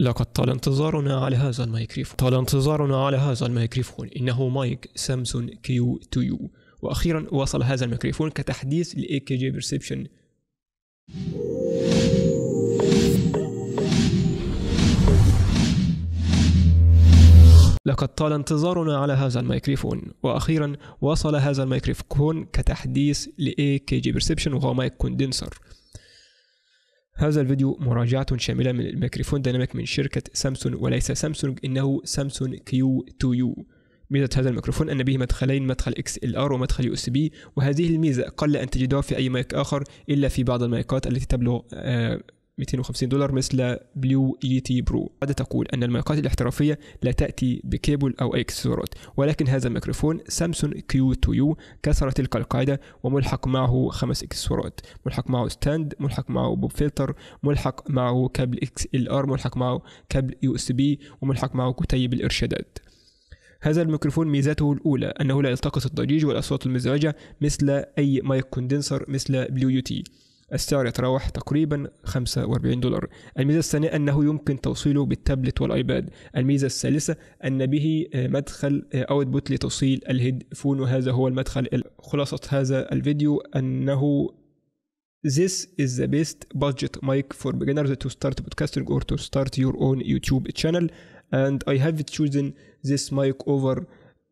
لقد طال انتظارنا على هذا الميكروفون طال انتظارنا على هذا الميكروفون إنه مايك سامسونج كيو 2 يو وأخيرا وصل هذا الميكروفون كتحديث لإي كي جي بيرسبشن لقد طال انتظارنا على هذا الميكروفون واخيرا وصل هذا الميكروفون كتحديث ل AKG إيه بيرسبشن وهو مايك كوندنسر هذا الفيديو مراجعة شاملة من الميكروفون ديناميك من شركة سامسونج وليس سامسونج إنه سامسونج كيو 2 يو ميزة هذا الميكروفون أن به مدخلين مدخل XLR ومدخل USB وهذه الميزة قل أن تجدها في أي مايك آخر إلا في بعض المايكات التي تبلغ آه، 250 دولار مثل بلو اي تي برو قد تقول أن المايكات الاحترافية لا تأتي بكيبل أو إكسسوارات ولكن هذا الميكروفون سامسونج كيو 2 يو كسر تلك القاعدة وملحق معه خمس إكسسوارات ملحق معه ستاند ملحق معه بوب فلتر ملحق معه كابل اكس ال ار ملحق معه كابل يو اس بي وملحق معه كتيب الإرشادات هذا الميكروفون ميزته الأولى أنه لا يلتقط الضجيج والأصوات المزعجة مثل أي مايك كوندنسر مثل بلو يو تي السعر يتراوح تقريبا 45 دولار الميزة الثانية أنه يمكن توصيله بالتابلت والآيباد الميزة الثالثة أن به مدخل أوتبوت لتوصيل الهيدفون وهذا هو المدخل خلاصة هذا الفيديو أنه This is the best budget mic for beginners to start podcasting or to start your own YouTube channel and I have chosen this mic over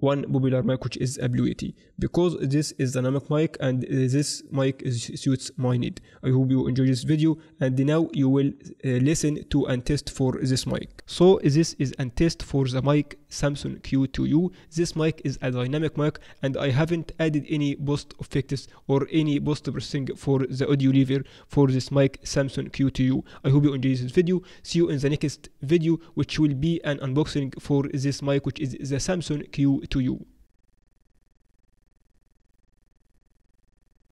one popular mic which is Abluity because this is dynamic mic and this mic is, suits my need. I hope you enjoy this video and now you will uh, listen to and test for this mic. So this is a test for the mic Samsung Q2U. This mic is a dynamic mic and I haven't added any boost effects or any boost processing for the audio lever for this mic Samsung Q2U. I hope you enjoy this video. See you in the next video which will be an unboxing for this mic which is the Samsung Q2U to you.